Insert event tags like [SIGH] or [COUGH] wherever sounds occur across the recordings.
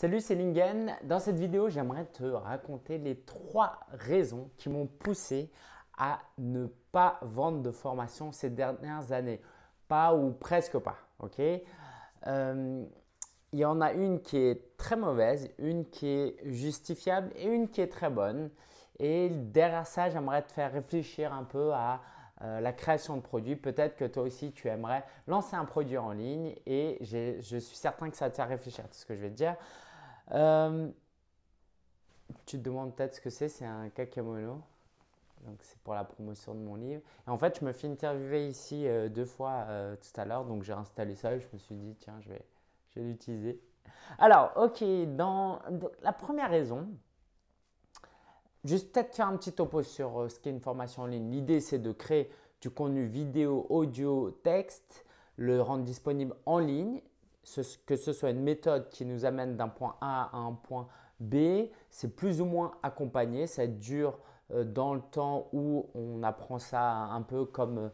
Salut, c'est Lingen. Dans cette vidéo, j'aimerais te raconter les trois raisons qui m'ont poussé à ne pas vendre de formation ces dernières années. Pas ou presque pas, ok euh, Il y en a une qui est très mauvaise, une qui est justifiable et une qui est très bonne. Et derrière ça, j'aimerais te faire réfléchir un peu à euh, la création de produits. Peut-être que toi aussi, tu aimerais lancer un produit en ligne et je suis certain que ça te faire réfléchir à tout ce que je vais te dire. Euh, tu te demandes peut-être ce que c'est, c'est un kakamono. Donc c'est pour la promotion de mon livre. en fait, je me fais interviewer ici euh, deux fois euh, tout à l'heure, donc j'ai installé ça et je me suis dit, tiens, je vais, l'utiliser. Alors, ok, dans, la première raison, juste peut-être faire un petit topo sur ce qu'est une formation en ligne. L'idée, c'est de créer du contenu vidéo, audio, texte, le rendre disponible en ligne que ce soit une méthode qui nous amène d'un point A à un point B, c'est plus ou moins accompagné, ça dure euh, dans le temps où on apprend ça un peu comme euh,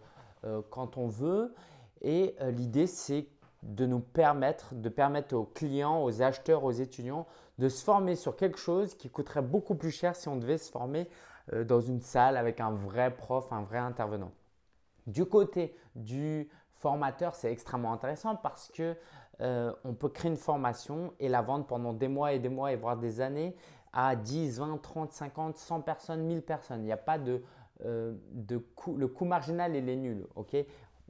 euh, quand on veut. Et l'idée, c'est de nous permettre, de permettre aux clients, aux acheteurs, aux étudiants de se former sur quelque chose qui coûterait beaucoup plus cher si on devait se former dans une salle avec un vrai prof, un vrai intervenant. Du côté du formateur, c'est extrêmement intéressant parce que euh, on peut créer une formation et la vendre pendant des mois et des mois et voire des années à 10, 20, 30, 50, 100 personnes, 1000 personnes. Il n'y a pas de, euh, de coût. Le coût marginal, il est nul.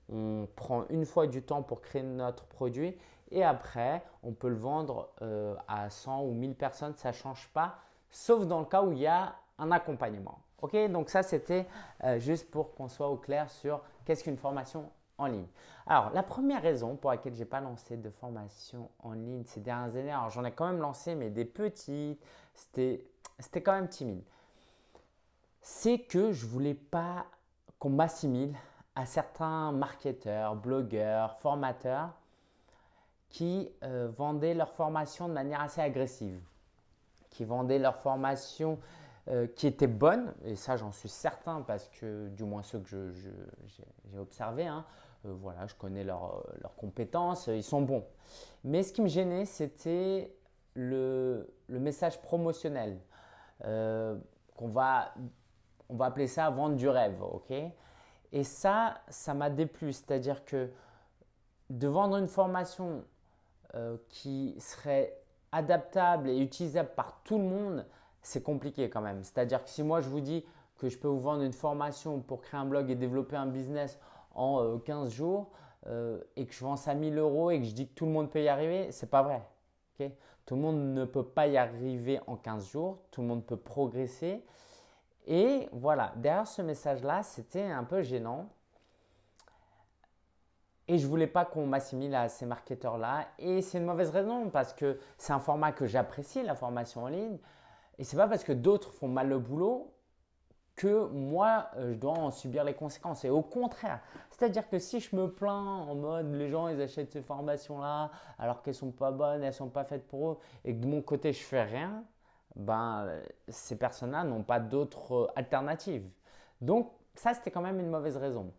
on prend une fois du temps pour créer notre produit et après, on peut le vendre euh, à 100 ou 1000 personnes. Ça ne change pas, sauf dans le cas où il y a un accompagnement. Ok, donc ça c'était juste pour qu'on soit au clair sur qu'est-ce qu'une formation ligne. Alors, la première raison pour laquelle je n'ai pas lancé de formation en ligne ces dernières années, alors j'en ai quand même lancé, mais des petites, c'était quand même timide, c'est que je ne voulais pas qu'on m'assimile à certains marketeurs, blogueurs, formateurs qui euh, vendaient leur formation de manière assez agressive, qui vendaient leur formation euh, qui était bonne, et ça j'en suis certain parce que du moins ceux que j'ai observés, hein, euh, voilà, je connais euh, leurs compétences, euh, ils sont bons. Mais ce qui me gênait, c'était le, message promotionnel. qu'on va, on va appeler ça vendre du rêve, Et ça, ça m'a déplu, c'est-à-dire que de vendre une formation qui serait adaptable et utilisable par tout le monde, c'est compliqué quand même. C'est-à-dire que si moi je vous dis que je peux vous vendre une formation pour créer un blog et développer un business en 15 euh, jours euh, et que je vends 1000 euros et que je dis que tout le monde peut y arriver, c'est pas vrai. tout le monde ne peut pas y arriver en 15 jours, tout le monde peut progresser. Et voilà, derrière ce message-là, c'était un peu gênant. Et je voulais pas qu'on m'assimile à ces marketeurs-là. Et c'est une mauvaise raison parce que c'est un format que j'apprécie, la formation en ligne. Et c'est pas parce que d'autres font mal le boulot que moi, euh, je dois en subir les conséquences. Et au contraire, c'est-à-dire que si je me plains en mode les gens, ils achètent ces formations-là alors qu'elles sont pas bonnes, elles sont pas faites pour eux, et que de mon côté, je fais rien, ben, ces personnes-là n'ont pas d'autres euh, alternatives. Donc, ça, c'était quand même une mauvaise raison.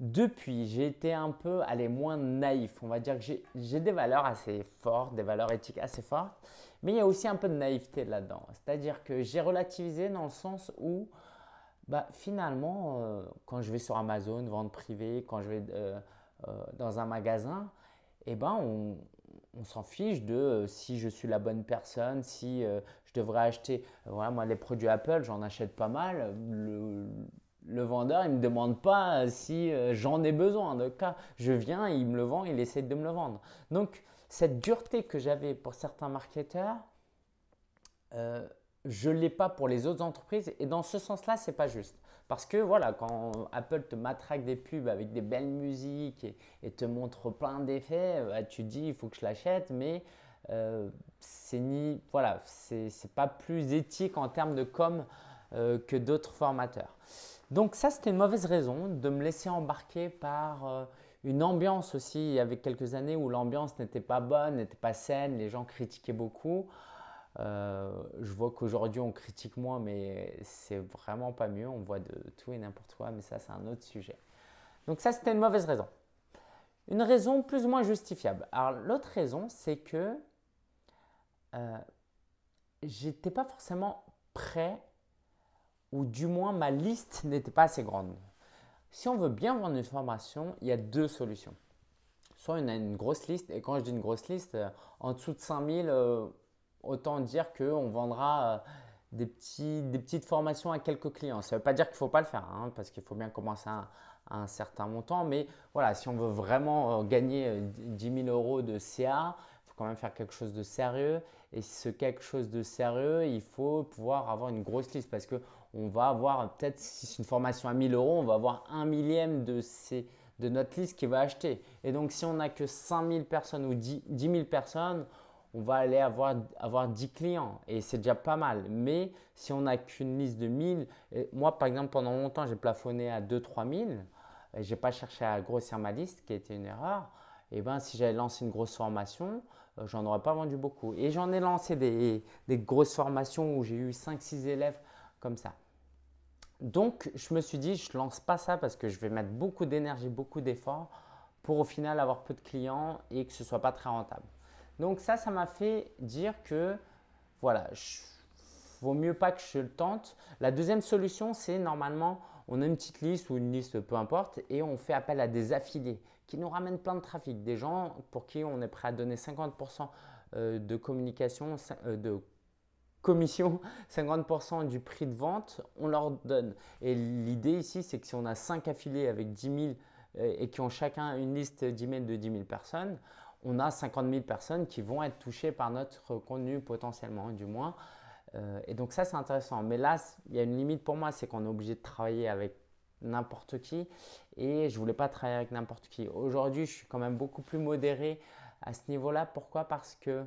Depuis, j'ai été un peu, allez, moins naïf. On va dire que j'ai des valeurs assez fortes, des valeurs éthiques assez fortes, mais il y a aussi un peu de naïveté là-dedans. C'est-à-dire que j'ai relativisé dans le sens où bah, finalement, euh, quand je vais sur Amazon, vente privée, quand je vais euh, euh, dans un magasin, eh ben, on, s'en fiche de si je suis la bonne personne, si je devrais acheter. voilà, moi, les produits Apple, j'en achète pas mal. Le, le vendeur, il ne me demande pas si j'en ai besoin. En tout cas, je viens, il me le vend, il essaie de me le vendre. Donc, cette dureté que j'avais pour certains marketeurs, je ne l'ai pas pour les autres entreprises. Et dans ce sens-là, ce n'est pas juste. Parce que voilà, quand Apple te matraque des pubs avec des belles musiques et, te montre plein d'effets, bah, tu dis il faut que je l'achète, mais ce euh, c'est ni voilà, c'est pas plus éthique en termes de com euh, que d'autres formateurs. Donc ça, c'était une mauvaise raison de me laisser embarquer par euh, une ambiance aussi. Il y avait quelques années où l'ambiance n'était pas bonne, n'était pas saine, les gens critiquaient beaucoup. Euh, je vois qu'aujourd'hui on critique moins, mais c'est vraiment pas mieux. On voit de tout et n'importe quoi, mais ça c'est un autre sujet. Donc ça c'était une mauvaise raison. Une raison plus ou moins justifiable. Alors l'autre raison c'est que euh, j'étais pas forcément prêt, ou du moins ma liste n'était pas assez grande. Si on veut bien vendre une formation, il y a deux solutions. Soit on a une grosse liste, et quand je dis une grosse liste, euh, en dessous de 5000, euh, autant dire qu'on vendra euh, des, petits, des petites formations à quelques clients. Ça ne veut pas dire qu'il ne faut pas le faire, hein, parce qu'il faut bien commencer à, un certain montant. Mais voilà, si on veut vraiment euh, gagner 10 euh, 000 euros de CA, il faut quand même faire quelque chose de sérieux. Et ce quelque chose de sérieux, il faut pouvoir avoir une grosse liste, parce qu'on va avoir peut-être, si c'est une formation à 1000 euros, on va avoir un millième de de notre liste qui va acheter. Et donc si on n'a que 5000 personnes ou 10 000 personnes, on va aller avoir, avoir 10 clients et c'est déjà pas mal. Mais si on n'a qu'une liste de 1000, moi par exemple pendant longtemps j'ai plafonné à 2-3 000, je n'ai pas cherché à grossir ma liste qui était une erreur, et eh bien si j'avais lancé une grosse formation, euh, j'en aurais pas vendu beaucoup. Et j'en ai lancé des, grosses formations où j'ai eu 5-6 élèves comme ça. Donc je me suis dit je ne lance pas ça parce que je vais mettre beaucoup d'énergie, beaucoup d'efforts pour au final avoir peu de clients et que ce soit pas très rentable. Donc ça, ça m'a fait dire que voilà, je, vaut mieux pas que je le tente. La deuxième solution, c'est normalement, on a une petite liste ou une liste, peu importe, et on fait appel à des affiliés qui nous ramènent plein de trafic, des gens pour qui on est prêt à donner 50% euh, de communication, euh, de commission, 50% [LAUGHS] du prix de vente, on leur donne. Et l'idée ici, c'est que si on a 5 affiliés avec 10 000 euh, et qui ont chacun une liste d'emails de 10 000 personnes, on a 50 000 personnes qui vont être touchées par notre contenu potentiellement, du moins. Euh, et donc ça, c'est intéressant. Mais là, il y a une limite pour moi, c'est qu'on est obligé de travailler avec n'importe qui. Et je voulais pas travailler avec n'importe qui. Aujourd'hui, je suis quand même beaucoup plus modéré à ce niveau-là. Pourquoi Parce que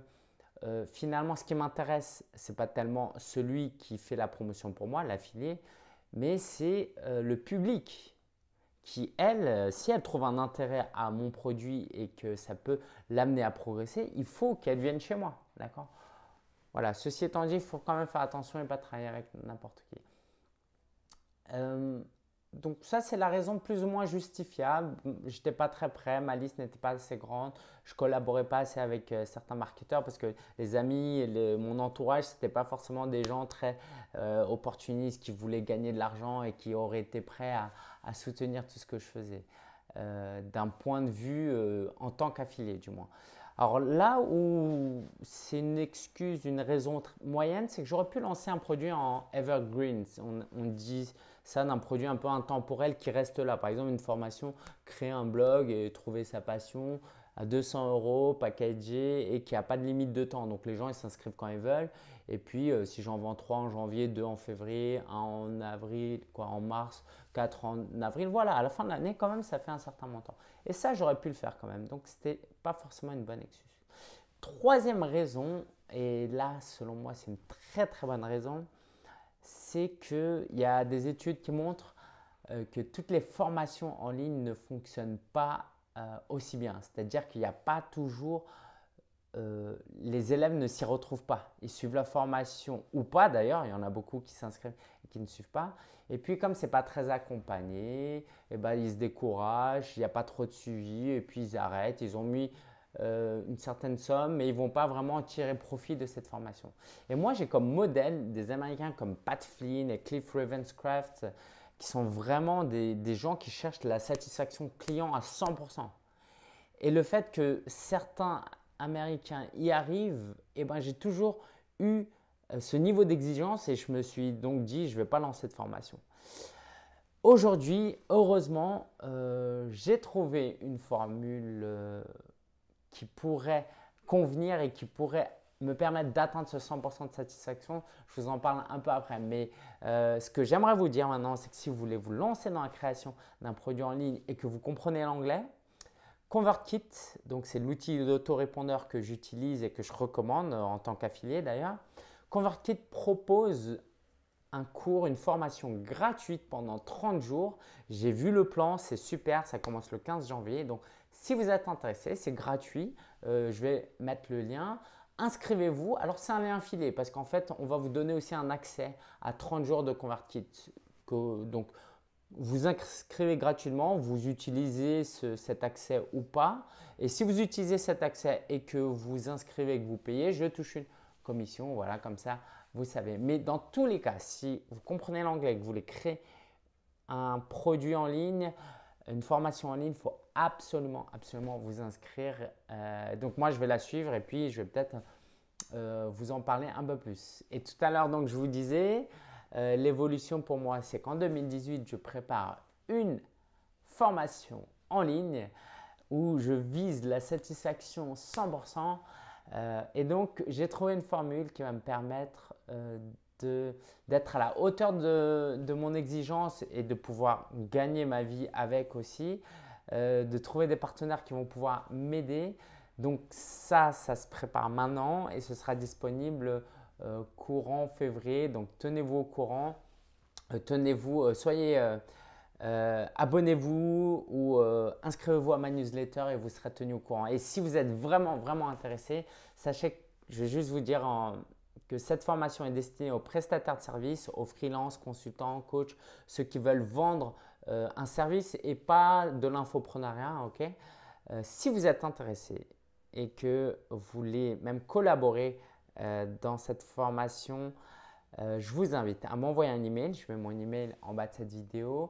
euh, finalement, ce qui m'intéresse, c'est pas tellement celui qui fait la promotion pour moi, l'affilié, mais c'est euh, le public qui, elle, euh, si elle trouve un intérêt à mon produit et que ça peut l'amener à progresser, il faut qu'elle vienne chez moi. D'accord Voilà, ceci étant dit, il faut quand même faire attention et pas travailler avec n'importe qui. Euh, donc ça, c'est la raison plus ou moins justifiable. J'étais pas très prêt, ma liste n'était pas assez grande, je collaborais pas assez avec euh, certains marketeurs parce que les amis, et mon entourage, c'était pas forcément des gens très euh, opportunistes qui voulaient gagner de l'argent et qui auraient été prêts à, soutenir tout ce que je faisais, euh, d'un point de vue en tant qu'affilié du moins. Alors là où c'est une excuse, une raison moyenne, c'est que j'aurais pu lancer un produit en evergreen. On, on dit ça d'un produit un peu intemporel qui reste là. Par exemple, une formation, créer un blog et trouver sa passion à 200 euros, packagé et qui n'a pas de limite de temps. Donc les gens, ils s'inscrivent quand ils veulent. Et puis, euh, si j'en vends 3 en janvier, 2 en février, un en avril, quoi, en mars, 4 en avril, voilà, à la fin de l'année, quand même, ça fait un certain montant. Et ça, j'aurais pu le faire quand même. Donc, c'était pas forcément une bonne excuse. Troisième raison, et là, selon moi, c'est une très très bonne raison, c'est qu'il y a des études qui montrent euh, que toutes les formations en ligne ne fonctionnent pas euh, aussi bien. C'est-à-dire qu'il n'y a pas toujours... Euh, les élèves ne s'y retrouvent pas. Ils suivent la formation ou pas d'ailleurs, il y en a beaucoup qui s'inscrivent et qui ne suivent pas. Et puis comme ce n'est pas très accompagné, et eh ben, ils se découragent, il n'y a pas trop de suivi et puis ils arrêtent. Ils ont mis euh, une certaine somme, mais ils ne vont pas vraiment tirer profit de cette formation. Et moi, j'ai comme modèle des Américains comme Pat Flynn et Cliff Ravenscraft, qui sont vraiment des, gens qui cherchent la satisfaction client à 100%. Et le fait que certains Américains y arrivent, eh ben, j'ai toujours eu euh, ce niveau d'exigence et je me suis donc dit, je ne vais pas lancer de formation. Aujourd'hui, heureusement, euh, j'ai trouvé une formule qui pourrait convenir et qui pourrait me permettre d'atteindre ce 100% de satisfaction, je vous en parle un peu après. Mais euh, ce que j'aimerais vous dire maintenant, c'est que si vous voulez vous lancer dans la création d'un produit en ligne et que vous comprenez l'anglais, ConvertKit, donc c'est l'outil d'autorépondeur que j'utilise et que je recommande euh, en tant qu'affilié d'ailleurs. ConvertKit propose un cours, une formation gratuite pendant 30 jours. J'ai vu le plan, c'est super, ça commence le 15 janvier. Donc si vous êtes intéressé, c'est gratuit. Euh, je vais mettre le lien. Inscrivez-vous. Alors, c'est un lien filé parce qu'en fait, on va vous donner aussi un accès à 30 jours de ConvertKit. donc, vous inscrivez gratuitement, vous utilisez cet accès ou pas. Et si vous utilisez cet accès et que vous inscrivez et que vous payez, je touche une commission. Voilà, comme ça, vous savez. Mais dans tous les cas, si vous comprenez l'anglais et que vous voulez créer un produit en ligne, une formation en ligne, faut absolument, absolument vous inscrire. Euh, donc moi, je vais la suivre et puis je vais peut-être euh, vous en parler un peu plus. Et tout à l'heure, donc je vous disais, euh, l'évolution pour moi, c'est qu'en 2018, je prépare une formation en ligne où je vise la satisfaction 100%. et donc, j'ai trouvé une formule qui va me permettre d'être à la hauteur de, mon exigence et de pouvoir gagner ma vie avec aussi, euh, de trouver des partenaires qui vont pouvoir m'aider. Donc ça, ça se prépare maintenant et ce sera disponible euh, courant février. Donc tenez-vous au courant, euh, tenez-vous, soyez, abonnez-vous ou inscrivez-vous à ma newsletter et vous serez tenu au courant. Et si vous êtes vraiment, vraiment intéressé, sachez que je vais juste vous dire en, que cette formation est destinée aux prestataires de services, aux freelances, consultants, coachs, ceux qui veulent vendre euh, un service et pas de l'infoprenariat. ok euh, si vous êtes intéressé et que vous voulez même collaborer euh, dans cette formation, je vous invite à m'envoyer un email. Je mets mon email en bas de cette vidéo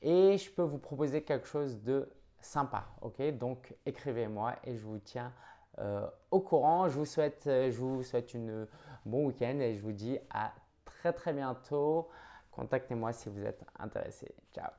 et je peux vous proposer quelque chose de sympa. ok Donc écrivez-moi et je vous tiens euh, au courant. Je vous souhaite, euh, je vous souhaite une euh, bon week-end et je vous dis à très très bientôt. Contactez-moi si vous êtes intéressé. Ciao